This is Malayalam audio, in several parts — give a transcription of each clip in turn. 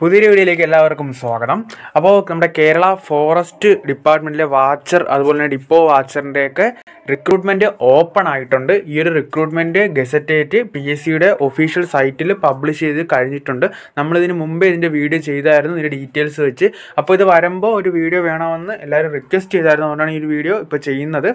പുതിയ വീഡിയോയിലേക്ക് എല്ലാവർക്കും സ്വാഗതം അപ്പോൾ നമ്മുടെ കേരള ഫോറസ്റ്റ് ഡിപ്പാർട്ട്മെൻറ്റിലെ വാച്ചർ അതുപോലെ തന്നെ ഡിപ്പോ വാച്ചറിൻ്റെയൊക്കെ റിക്രൂട്ട്മെൻറ്റ് ഓപ്പൺ ആയിട്ടുണ്ട് ഈ ഒരു റിക്രൂട്ട്മെൻറ്റ് ഗസറ്റേറ്റ് പി എസ് സിയുടെ ഒഫീഷ്യൽ സൈറ്റിൽ പബ്ലിഷ് ചെയ്ത് കഴിഞ്ഞിട്ടുണ്ട് നമ്മളിതിന് മുമ്പ് ഇതിൻ്റെ വീഡിയോ ചെയ്തായിരുന്നു ഇതിൻ്റെ ഡീറ്റെയിൽസ് വെച്ച് അപ്പോൾ ഇത് വരുമ്പോൾ ഒരു വീഡിയോ വേണമെന്ന് എല്ലാവരും റിക്വസ്റ്റ് ചെയ്തായിരുന്നു അതുകൊണ്ടാണ് ഈ ഒരു വീഡിയോ ഇപ്പോൾ ചെയ്യുന്നത്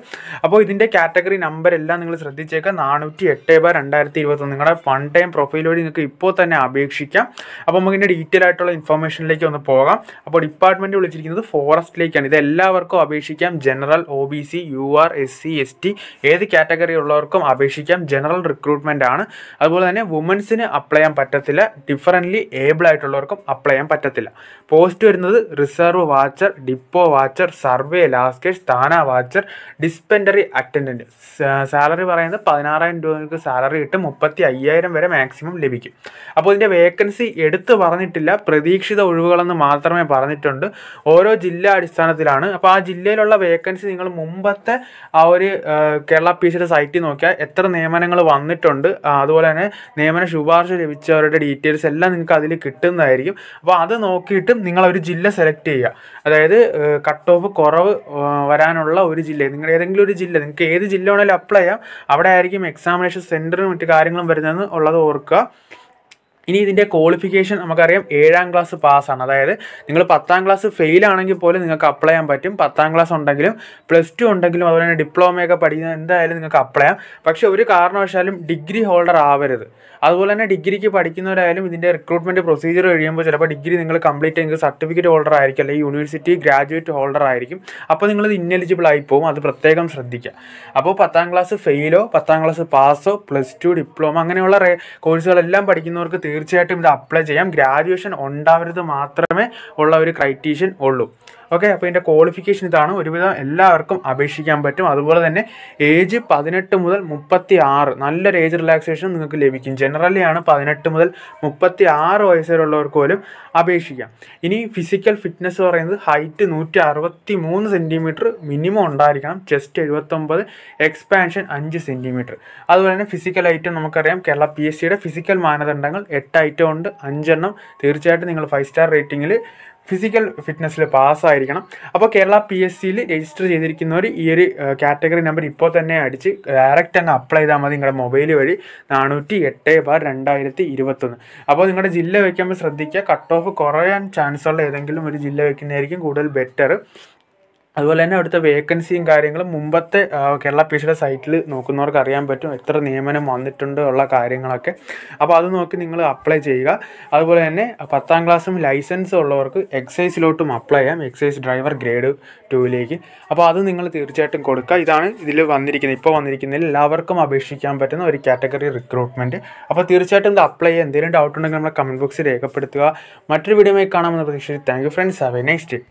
അപ്പോൾ ഇതിൻ്റെ കാറ്റഗറി നമ്പർ എല്ലാം നിങ്ങൾ ശ്രദ്ധിച്ചേക്കുക നാനൂറ്റി എട്ട് ബാർ രണ്ടായിരത്തി ഇരുപത്തൊന്ന് നിങ്ങളുടെ ഫൺ ടൈം പ്രൊഫൈൽ വഴി നിങ്ങൾക്ക് ഇപ്പോൾ തന്നെ അപേക്ഷിക്കാം അപ്പോൾ നമുക്ക് ഇതിൻ്റെ ഡീറ്റെയിൽ ആയിട്ടുള്ള ഇൻഫർമേഷനിലേക്ക് ഒന്ന് പോകാം അപ്പോൾ ഡിപ്പാർട്ട്മെൻറ്റ് വിളിച്ചിരിക്കുന്നത് ഫോറസ്റ്റിലേക്കാണ് ഇത് എല്ലാവർക്കും അപേക്ഷിക്കാം general O B C U R S C S T ഏത് കാറ്റഗറി ഉള്ളവർക്കും അപേക്ഷിക്കാം ജനറൽ റിക്രൂട്ട്മെൻ്റ് ആണ് അതുപോലെ തന്നെ വുമൻസിന് അപ്ലൈ ചെയ്യാൻ പറ്റത്തില്ല ഡിഫറൻ്റ്ലി ഏബിൾ ആയിട്ടുള്ളവർക്കും അപ്ലൈ ചെയ്യാൻ പറ്റത്തില്ല പോസ്റ്റ് വരുന്നത് reserve watcher depot watcher survey lascars സ്ഥാന വാച്ചർ ഡിസ്പെൻഡറി അറ്റൻഡൻറ്റ് സാലറി പറയുന്നത് പതിനാറായിരം രൂപ സാലറി കിട്ടും മുപ്പത്തി അയ്യായിരം വരെ മാക്സിമം ലഭിക്കും അപ്പോൾ ഇതിൻ്റെ വേക്കൻസി എടുത്ത് പറഞ്ഞിട്ടില്ല പ്രതീക്ഷിത ഒഴിവുകളെന്ന് മാത്രമേ പറഞ്ഞിട്ടുണ്ട് ഓരോ ജില്ലാ അടിസ്ഥാനത്തിലാണ് അപ്പോൾ ആ ജില്ലയിലുള്ള വേക്കൻസി നിങ്ങൾ മുമ്പത്തെ ആ ഒരു കേരള പി സിയുടെ സൈറ്റിൽ നോക്കിയാൽ എത്ര നിയമനങ്ങൾ വന്നിട്ടുണ്ട് അതുപോലെ തന്നെ നിയമന ശുപാർശ ലഭിച്ചവരുടെ ഡീറ്റെയിൽസ് എല്ലാം നിങ്ങൾക്ക് അതിൽ കിട്ടുന്നതായിരിക്കും അപ്പോൾ അത് നോക്കിയിട്ടും നിങ്ങൾ ഒരു ജില്ല സെലക്ട് ചെയ്യുക അതായത് കട്ട് ഓഫ് കുറവ് വരാനുള്ള ഒരു ജില്ല നിങ്ങൾ ഏതെങ്കിലും ഒരു ജില്ല നിങ്ങൾക്ക് ഏത് ജില്ല വേണമെങ്കിലും അപ്ലൈ ചെയ്യാം അവിടെ ആയിരിക്കും എക്സാമിനേഷൻ സെൻറ്ററും മറ്റു കാര്യങ്ങളും വരുന്നതെന്ന് ഉള്ളത് ഓർക്കുക ഇനി ഇതിൻ്റെ ക്വാളിഫിക്കേഷൻ നമുക്കറിയാം ഏഴാം ക്ലാസ് പാസ്സാണ് അതായത് നിങ്ങൾ പത്താം ക്ലാസ് ഫെയിൽ ആണെങ്കിൽ പോലും നിങ്ങൾക്ക് അപ്ലൈ ചെയ്യാൻ പറ്റും പത്താം ക്ലാസ് ഉണ്ടെങ്കിലും പ്ലസ് ടു ഉണ്ടെങ്കിലും അതുപോലെ തന്നെ ഡിപ്ലോമയൊക്കെ പഠിക്കുന്ന എന്തായാലും നിങ്ങൾക്ക് അപ്ലൈ ചെയ്യാം പക്ഷേ ഒരു കാരണവശാലും ഡിഗ്രി ഹോൾഡർ ആവരുത് അതുപോലെ തന്നെ ഡിഗ്രിക്ക് പഠിക്കുന്നവരായാലും ഇതിൻ്റെ റിക്രൂട്ട്മെൻറ്റ് പ്രൊസീജിയർ കഴിയുമ്പോൾ ചിലപ്പോൾ ഡിഗ്രി നിങ്ങൾ കംപ്ലീറ്റ് ചെയ്യുന്നത് സർട്ടിഫിക്കറ്റ് ഹോൾഡർ ആയിരിക്കും അല്ലെങ്കിൽ യൂണിവേഴ്സിറ്റി ഗ്രാജുവേറ്റ് ഹോൾഡർ ആയിരിക്കും അപ്പോൾ നിങ്ങളിത് ഇന്നലിജിബിൾ ആയി പോകും അത് പ്രത്യേകം ശ്രദ്ധിക്കുക അപ്പോൾ പത്താം ക്ലാസ് ഫെയിലോ പത്താം ക്ലാസ് പാസോ പ്ലസ് ടു ഡിപ്ലോമ അങ്ങനെയുള്ള കോഴ്സുകളെല്ലാം പഠിക്കുന്നവർക്ക് തീർച്ചയായിട്ടും ഇത് അപ്ലൈ ചെയ്യാം ഗ്രാജുവേഷൻ ഉണ്ടാവരുത് മാത്രമേ ഉള്ള ഒരു ക്രൈറ്റീഷ്യൻ ഉള്ളൂ ഓക്കെ അപ്പോൾ ഇതിൻ്റെ ക്വാളിഫിക്കേഷൻ ഇതാണ് ഒരുവിധം എല്ലാവർക്കും അപേക്ഷിക്കാൻ പറ്റും അതുപോലെ തന്നെ ഏജ് പതിനെട്ട് മുതൽ മുപ്പത്തി ആറ് നല്ലൊരു ഏജ് റിലാക്സേഷൻ നിങ്ങൾക്ക് ലഭിക്കും ജനറലി ആണ് പതിനെട്ട് മുതൽ മുപ്പത്തി ആറ് വയസ്സുവരെയുള്ളവർക്ക് പോലും അപേക്ഷിക്കാം ഇനി ഫിസിക്കൽ ഫിറ്റ്നസ് പറയുന്നത് ഹൈറ്റ് നൂറ്റി അറുപത്തി മൂന്ന് സെൻറ്റിമീറ്റർ മിനിമം ഉണ്ടായിരിക്കണം ചെസ്റ്റ് എഴുപത്തൊമ്പത് എക്സ്പാൻഷൻ അഞ്ച് സെൻറ്റിമീറ്റർ അതുപോലെ തന്നെ ഫിസിക്കൽ ഐറ്റം നമുക്കറിയാം കേരള പി എസ് സിയുടെ ഫിസിക്കൽ മാനദണ്ഡങ്ങൾ എട്ട് ഐറ്റം ഉണ്ട് അഞ്ചെണ്ണം തീർച്ചയായിട്ടും നിങ്ങൾ ഫൈവ് സ്റ്റാർ റേറ്റിംഗിൽ ഫിസിക്കൽ ഫിറ്റ്നസ്സിൽ പാസ്സായിരിക്കണം അപ്പോൾ കേരള പി എസ് സിയിൽ രജിസ്റ്റർ ചെയ്തിരിക്കുന്നവർ ഈ ഒരു കാറ്റഗറി നമ്പർ ഇപ്പോൾ തന്നെ അടിച്ച് ഡയറക്റ്റ് അങ്ങ് അപ്ലൈ ചെയ്താൽ മതി നിങ്ങളുടെ മൊബൈൽ വഴി നാനൂറ്റി എട്ട് ബാർ രണ്ടായിരത്തി ഇരുപത്തൊന്ന് അപ്പോൾ നിങ്ങളുടെ ജില്ല വയ്ക്കുമ്പോൾ ശ്രദ്ധിക്കുക കട്ട് ഓഫ് കുറയാൻ ചാൻസുള്ള ഏതെങ്കിലും ഒരു ജില്ല വയ്ക്കുന്നതായിരിക്കും കൂടുതൽ ബെറ്റർ അതുപോലെ തന്നെ അവിടുത്തെ വേക്കൻസിയും കാര്യങ്ങളും മുമ്പത്തെ കേരള പി സിയുടെ സൈറ്റിൽ നോക്കുന്നവർക്ക് അറിയാൻ പറ്റും എത്ര നിയമനം വന്നിട്ടുണ്ട് ഉള്ള കാര്യങ്ങളൊക്കെ അപ്പോൾ അത് നോക്കി നിങ്ങൾ അപ്ലൈ ചെയ്യുക അതുപോലെ തന്നെ പത്താം ക്ലാസ്സും ലൈസൻസ് ഉള്ളവർക്ക് എക്സൈസിലോട്ടും അപ്ലൈ ചെയ്യാം എക്സൈസ് ഡ്രൈവർ ഗ്രേഡ് ടൂവിലേക്ക് അപ്പോൾ അത് നിങ്ങൾ തീർച്ചയായിട്ടും കൊടുക്കുക ഇതാണ് ഇതിൽ വന്നിരിക്കുന്നത് ഇപ്പോൾ വന്നിരിക്കുന്നതിൽ എല്ലാവർക്കും അപേക്ഷിക്കാൻ പറ്റുന്ന ഒരു കാറ്റഗറി റിക്രൂട്ട്മെൻറ്റ് അപ്പോൾ തീർച്ചയായിട്ടും ഇത് അപ്ലൈ ചെയ്യുക എന്തെങ്കിലും ഡൗട്ട് ഉണ്ടെങ്കിൽ നമ്മളെ കമൻറ്റ് ബോക്സിൽ രേഖപ്പെടുത്തുക മറ്റൊരു വീഡിയോയിൽ കാണാമെന്ന് പ്രതീക്ഷിച്ച് thank you friends have a next